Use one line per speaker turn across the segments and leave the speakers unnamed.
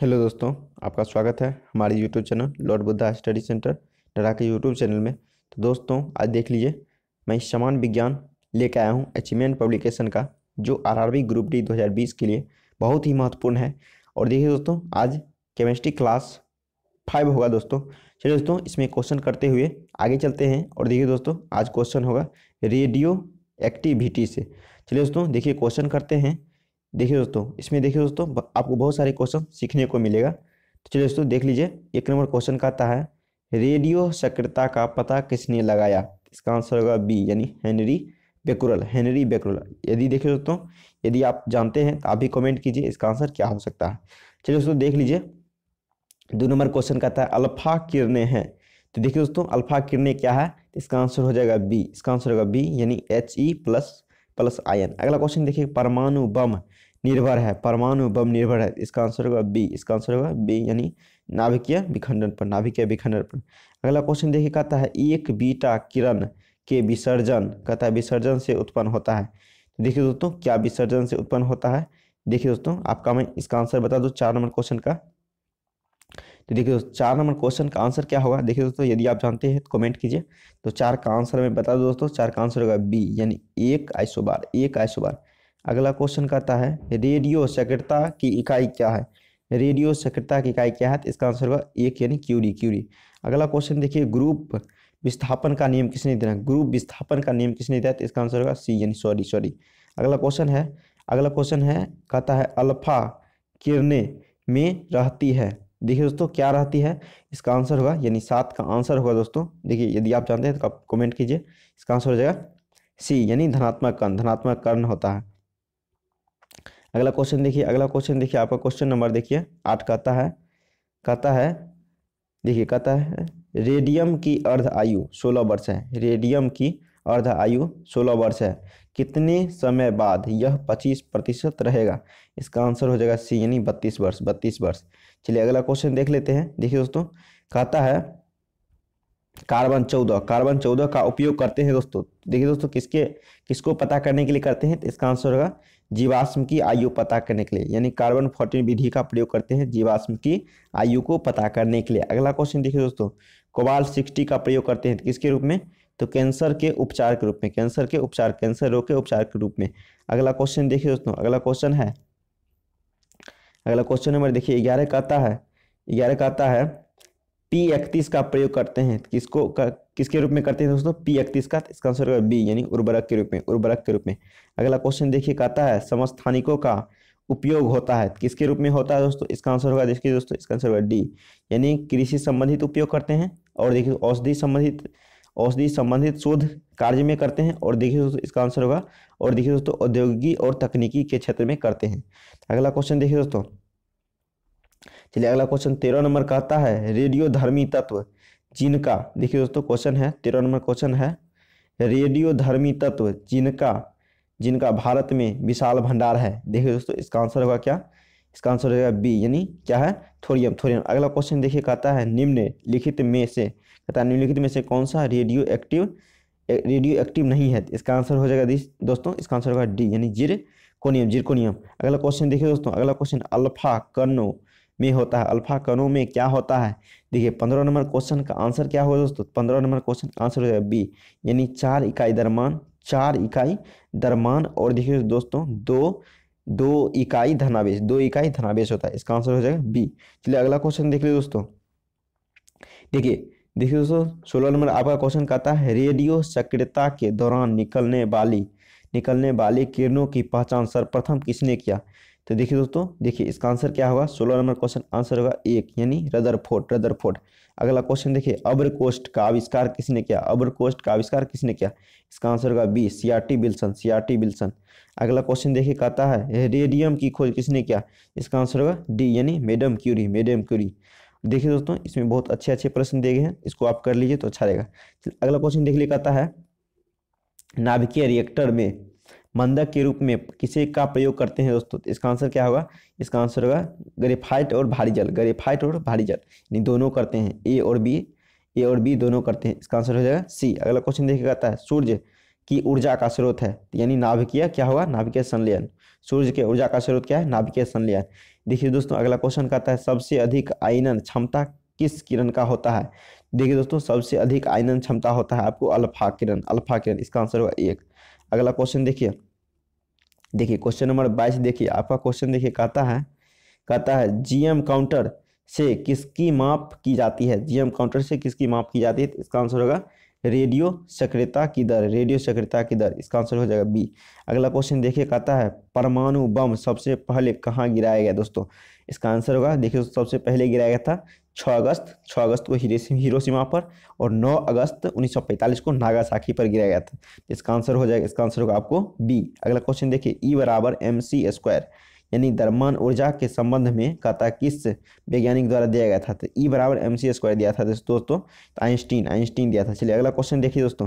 hello दोस्तों आपका स्वागत है हमारे YouTube channel lord Buddha study centre डरा के यूट्यूब चैनल में तो दोस्तों आज देख लीजिए मैं समान विज्ञान लेकर आया हूँ अचीवमेंट पब्लिकेशन का जो आरआरबी ग्रुप डी 2020 के लिए बहुत ही महत्वपूर्ण है और देखिए दोस्तों आज केमिस्ट्री क्लास फाइव होगा दोस्तों चलिए दोस्तों इसमें क्वेश्चन करते हुए आगे चलते हैं और देखिए दोस्तों आज क्वेश्चन होगा रेडियो एक्टिविटी से चलिए दोस्तों देखिए क्वेश्चन करते हैं देखिए दोस्तों इसमें देखिए दोस्तों आपको बहुत सारे क्वेश्चन सीखने को मिलेगा तो चलिए दोस्तों देख लीजिए एक नंबर क्वेश्चन का आता है रेडियो सक्रियता का पता किसने लगाया इसका आंसर होगा बी यानी हेनरी बेकुरल हेनरी बेकुरल यदि देखिए दोस्तों यदि आप जानते हैं तो आप भी कमेंट कीजिए इसका आंसर क्या हो सकता है चलिए दोस्तों देख लीजिए दो नंबर क्वेश्चन का आता है अल्फा किरणें हैं तो देखिए दोस्तों अल्फा किरणें क्या है तो इसका आंसर हो जाएगा बी इसका आंसर होगा बी यानी H E plus plus ion अगला क्वेश्चन देखिए परमाणु बम निर्भर है परमाणु बम निर्भर है इसका आंसर होगा बी इसका आंसर होगा बी यानी नाभिकीय विखंडन पर नाभिकीय विखंडन पर अगला क्वेश्चन देखिए कहता है एक बीटा किरण के विसर्जन कहता है विसर्जन से उत्पन्न होता है तो देखिए दोस्तों क्या विसर्जन से उत्पन्न होता है देखिए दोस्तों आपका मैं इसका आंसर बता दूँ चार नंबर क्वेश्चन का तो देखिए दोस्तों चार नंबर क्वेश्चन का आंसर क्या होगा देखिए दोस्तों यदि आप जानते हैं तो कमेंट कीजिए तो चार का आंसर मैं बता दूँ दोस्तों चार का आंसर होगा बी यानी एक आइसोबार एक आइसोबार अगला क्वेश्चन कहता है रेडियो सक्रियता की इकाई क्या है रेडियो सक्रियता की इकाई क्या है तो इसका आंसर होगा एक यानी क्यूरी क्यूरी अगला क्वेश्चन देखिए ग्रुप विस्थापन का नियम किसने दिया ग्रुप विस्थापन का नियम किसने दिया तो इसका आंसर होगा सी यानी सॉरी सॉरी अगला क्वेश्चन है अगला क्वेश्चन है कहता है अल्फा किरणें में रहती है देखिए दोस्तों क्या रहती है इसका आंसर होगा यानी सात का आंसर होगा दोस्तों देखिए यदि आप जानते हैं तो आप कमेंट कीजिए इसका आंसर हो जाएगा सी यानी धनात्मक कर्ण धनात्मक कर्ण होता है अगला क्वेश्चन देखिए अगला क्वेश्चन देखिए आपका क्वेश्चन नंबर देखिए आठ कहता है कहता है देखिए कहता है रेडियम की अर्ध आयु सोलह वर्ष है रेडियम की अर्ध आयु सोलह वर्ष है कितने समय बाद यह पच्चीस प्रतिशत रहेगा इसका आंसर हो जाएगा सी यानी बत्तीस वर्ष बत्तीस वर्ष चलिए अगला क्वेश्चन देख लेते हैं देखिए दोस्तों कहता है कार्बन चौदह कार्बन चौदह का उपयोग करते हैं दोस्तों देखिए दोस्तों किसके किसको पता करने के लिए करते हैं तो इसका आंसर होगा जीवाश्म की आयु पता करने के लिए यानी कार्बन फोर्टीन विधि का प्रयोग करते हैं जीवाश्म की आयु को पता करने के लिए अगला क्वेश्चन देखिए दोस्तों कोबाल सिक्सटी का प्रयोग करते हैं तो किसके रूप में तो कैंसर के उपचार के रूप में कैंसर के उपचार कैंसर रोग के उपचार के रूप में अगला क्वेश्चन देखिए दोस्तों अगला क्वेश्चन है अगला क्वेश्चन नंबर देखिए ग्यारह कहता है ग्यारह कहता है पी इकतीस का प्रयोग करते हैं किसको का, किसके रूप में करते हैं दोस्तों पी इकतीस का इसका आंसर होगा बी यानी उर्वरक के रूप में उर्वरक के रूप में अगला क्वेश्चन देखिए कहता है समस्थानिकों का उपयोग होता है किसके रूप में होता है दोस्तों इसका आंसर होगा देखिए दोस्तों इसका आंसर होगा डी यानी कृषि संबंधित उपयोग करते हैं और देखिए औषधि संबंधित औषधि संबंधित शोध कार्य में करते हैं और देखिए दोस्तों इसका आंसर होगा और देखिए दोस्तों औद्योगिकी और तकनीकी के क्षेत्र में करते हैं अगला क्वेश्चन देखिए दोस्तों चलिए अगला क्वेश्चन तेरह नंबर कहता है रेडियो धर्मी तत्व जिनका देखिए दोस्तों क्वेश्चन है तेरह नंबर क्वेश्चन है रेडियो धर्मी तत्व जिनका जिनका भारत में विशाल भंडार है देखिए दोस्तों इसका आंसर होगा क्या इसका आंसर होगा बी यानी क्या है थोरियम थोरियम अगला क्वेश्चन देखिए कहता है निम्न लिखित में से कहता है निम्नलिखित में से कौन सा रेडियो एक्टिव रेडियो एक्टिव नहीं है इसका आंसर हो जाएगा दोस्तों इसका आंसर होगा डी यानी जिर कोनियम कोनियम अगला क्वेश्चन देखिए दोस्तों अगला क्वेश्चन अल्फा कर्नो में होता है अल्फा कणों में क्या होता है देखिए पंद्रह नंबर क्वेश्चन का आंसर क्या होगा दोस्तों पंद्रह नंबर क्वेश्चन का आंसर हो जाएगा बी यानी चार इकाई दरमान चार इकाई दरमान और देखिए दोस्तों दो दो इकाई धनावेश दो इकाई धनावेश होता है इसका आंसर हो जाएगा बी चलिए अगला क्वेश्चन देख लीजिए दोस्तों देखिए देखिए दोस्तों सोलह नंबर आपका क्वेश्चन कहता है रेडियो सक्रियता के दौरान निकलने वाली निकलने वाली किरणों की पहचान सर्वप्रथम किसने किया तो देखिए दोस्तों देखिए इसका आंसर क्या होगा सोलह नंबर क्वेश्चन आंसर होगा एक यानी रदर फोर्ट रदर फोर्ट अगला क्वेश्चन देखिए अब्र कोस्ट का आविष्कार किसने किया अब्र कोस्ट का आविष्कार किसने किया इसका आंसर होगा B C R T Wilson C R T Wilson अगला क्वेश्चन देखिए कहता है रेडियम की खोज किसने किया इसका आंसर होगा डी यानी मेडम क्यूरी मेडम क्यूरी देखिए दोस्तों इसमें बहुत अच्छे अच्छे प्रश्न दिए गए हैं इसको आप कर लीजिए तो अच्छा रहेगा अगला क्वेश्चन देख लिया कहता है नाभिकीय रिएक्टर में मंदक के रूप में किसी का प्रयोग करते हैं दोस्तों इसका आंसर क्या होगा इसका आंसर होगा ग्रेफाइट और भारी जल ग्रेफाइट और भारी जल यानी दोनों करते हैं ए और बी ए और बी दोनों करते हैं इसका आंसर हो जाएगा सी अगला क्वेश्चन देखिए कहता है सूर्य की ऊर्जा का स्रोत है यानी नाभिकीय क्या होगा नाभिकीय संलयन सूर्य के ऊर्जा का स्रोत क्या है नाभिकीय संलयन देखिए दोस्तों अगला क्वेश्चन कहता है सबसे अधिक आयनन क्षमता किस किरण का होता है देखिए दोस्तों सबसे अधिक आयनन क्षमता होता है आपको अल्फा किरण अल्फा किरण इसका आंसर होगा एक अगला क्वेश्चन देखिए देखिए क्वेश्चन नंबर बाईस देखिए आपका क्वेश्चन देखिए कहता है कहता है जीएम काउंटर से किसकी माप की जाती है जीएम काउंटर से किसकी माप की जाती है तो इसका आंसर होगा रेडियो सक्रियता की दर रेडियो सक्रियता की दर इसका आंसर हो जाएगा बी अगला क्वेश्चन देखिए कहता है परमाणु बम सबसे पहले कहाँ गिराया गया दोस्तों इसका आंसर होगा देखिए सबसे पहले गिराया गया था 6 अगस्त 6 अगस्त को हीरो सीमा पर और 9 अगस्त 1945 को नागासाकी पर गिराया गया था इसका आंसर हो जाएगा इसका आंसर होगा आपको बी अगला क्वेश्चन देखिए ई बराबर एम सी स्क्वायर यानी दरमान ऊर्जा के संबंध में कहता किस वैज्ञानिक द्वारा दिया गया था तो ई e बराबर एम सी स्क्वायर दिया था दोस्तों तो आइंस्टीन आइंस्टीन दिया था चलिए अगला क्वेश्चन देखिए दोस्तों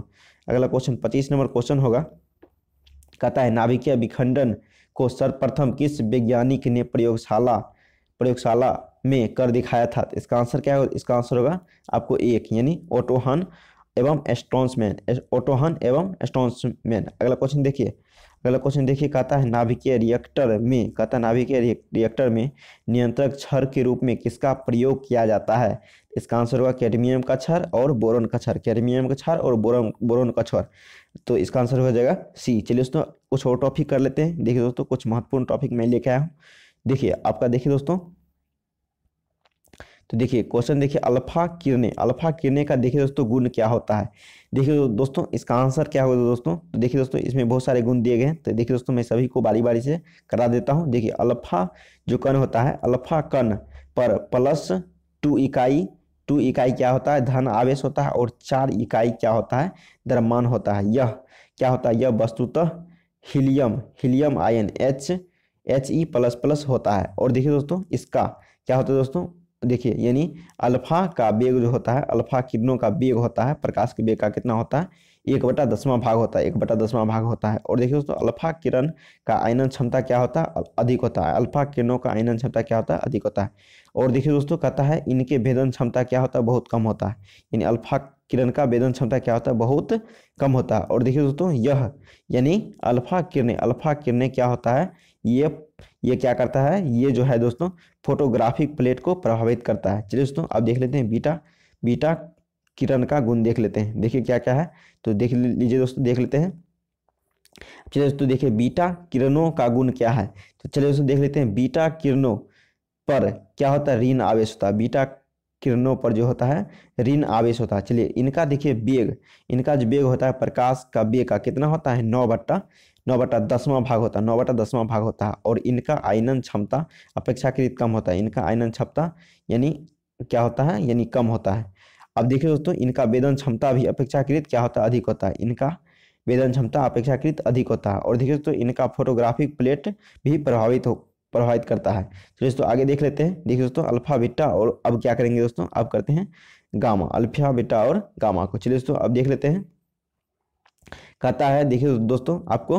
अगला क्वेश्चन पच्चीस नंबर क्वेश्चन होगा कहता है नाभिकीय विखंडन को सर्वप्रथम किस वैज्ञानिक ने प्रयोगशाला प्रयोगशाला में कर दिखाया था तो इसका आंसर क्या होगा इसका आंसर होगा आपको एक यानी ओटोहन एवं एस्ट्रॉन्समैन ओटोहन एवं एस्ट्रॉन्समैन अगला क्वेश्चन देखिए अगला क्वेश्चन देखिए कहता है नाभिकीय रिएक्टर में कहता है नाभिकीय रिएक्टर में नियंत्रक छर के रूप में किसका प्रयोग किया जाता है इसका आंसर होगा कैडमियम का छर और बोरोन का छर कैडमियम का छर और बोरोन बोरोन का छर तो इसका आंसर हो जाएगा सी चलिए दोस्तों कुछ और टॉपिक कर लेते हैं देखिए दोस्तों कुछ महत्वपूर्ण टॉपिक मैं लेके आया हूँ देखिए आपका देखिए दोस्तों तो देखिए क्वेश्चन देखिए अल्फा किरणें अल्फा किरणें का देखिए दोस्तों गुण क्या होता है देखिए दोस्तों इसका आंसर क्या होगा दोस्तों तो देखिए दोस्तों इसमें बहुत सारे गुण दिए गए हैं तो देखिए दोस्तों मैं सभी को बारी बारी से करा देता हूँ देखिए अल्फा जो कण होता है अल्फा कण पर प्लस टू इकाई टू इकाई क्या होता है धन आवेश होता है और चार इकाई क्या होता है द्रव्यमान होता है यह क्या होता है यह वस्तुतः helium helium ion H H E plus plus होता है और देखिए दोस्तों इसका क्या होता है दोस्तों देखिए यानी अल्फा का वेग जो होता है अल्फा किरणों का वेग होता है प्रकाश के वेग का कितना होता है एक बटा दसवां भाग होता है एक बटा दसवां भाग होता है और देखिए दोस्तों अल्फा किरण का आयनन क्षमता क्या होता है अधिक होता है अल्फा किरणों का आयनन क्षमता क्या होता है अधिक होता है और देखिए दोस्तों कहता है इनके भेदन क्षमता क्या होता है बहुत कम होता है यानी अल्फा किरण का वेदन क्षमता क्या होता है बहुत कम होता है और देखिए दोस्तों यह यानी अल्फा किरण अल्फा किरणें क्या होता है ये ये क्या करता है ये जो है दोस्तों फोटोग्राफिक प्लेट को प्रभावित करता है चलिए दोस्तों अब देख लेते हैं बीटा बीटा किरण का गुण देख लेते हैं देखिए क्या क्या है तो देख लीजिए दोस्तों देख लेते हैं चलिए दोस्तों देखिए बीटा किरणों का गुण क्या है तो चलिए दोस्तों देख लेते हैं बीटा किरणों पर क्या होता है ऋण आवेश होता है बीटा किरणों पर जो होता है ऋण आवेश होता है चलिए इनका देखिए बेग इनका जो बेग होता है प्रकाश का बेग का कितना होता है नौ बट्टा नौ बटा दसवां भाग होता है नौ बटा दसवां भाग होता है और इनका आयनन क्षमता अपेक्षाकृत कम होता है इनका आयनन क्षमता यानी क्या होता है यानी कम होता है अब देखिए दोस्तों इनका वेदन क्षमता भी अपेक्षाकृत क्या होता है अधिक होता है इनका वेदन क्षमता अपेक्षाकृत अधिक होता है और देखिए दोस्तों इनका फोटोग्राफिक प्लेट भी प्रभावित हो प्रभावित करता है तो दोस्तों आगे देख लेते हैं देखिए दोस्तों अल्फा बीटा और अब क्या करेंगे दोस्तों अब करते हैं गामा अल्फा बीटा और गामा को चलिए दोस्तों अब देख लेते हैं कहता है देखिए दोस्तों आपको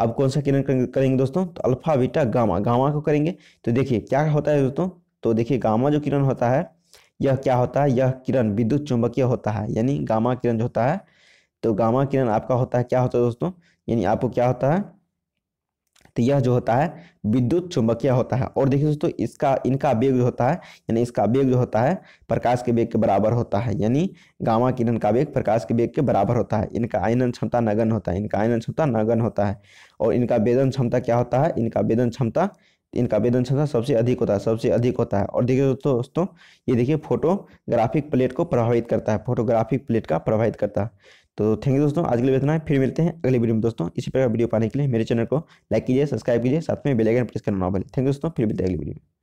अब कौन सा किरण करेंगे दोस्तों तो अल्फा बीटा गामा गामा को करेंगे तो देखिए क्या होता है दोस्तों तो देखिए गामा जो किरण होता है यह क्या होता है यह किरण विद्युत चुंबकीय होता है यानी गामा किरण जो होता है तो गामा किरण आपका होता है क्या होता है दोस्तों यानी आपको क्या होता है तो यह जो होता है विद्युत चुंबकीय होता है और देखिए दोस्तों इसका इनका वेग जो होता है यानी इसका वेग जो होता है प्रकाश के वेग के बराबर होता है यानी गामा किरण का वेग प्रकाश के वेग के बराबर होता है इनका आयनन क्षमता नगन होता है इनका आयनन क्षमता नगन होता है और इनका वेदन क्षमता क्या होता है इनका वेदन क्षमता इनका वेदन क्षमता सबसे अधिक होता है सबसे अधिक होता है और देखिए दोस्तों दोस्तों ये देखिए फोटोग्राफिक प्लेट को प्रभावित करता है फोटोग्राफिक प्लेट का प्रभावित करता है तो थैंक यू दोस्तों आज के लिए इतना है फिर मिलते हैं अगले वीडियो में दोस्तों इसी प्रकार वीडियो पाने के लिए मेरे चैनल को लाइक कीजिए सब्सक्राइब कीजिए साथ में बेल आइकन प्रेस करना ना भले थैंक यू दोस्तों फिर मिलते हैं अगली वीडियो में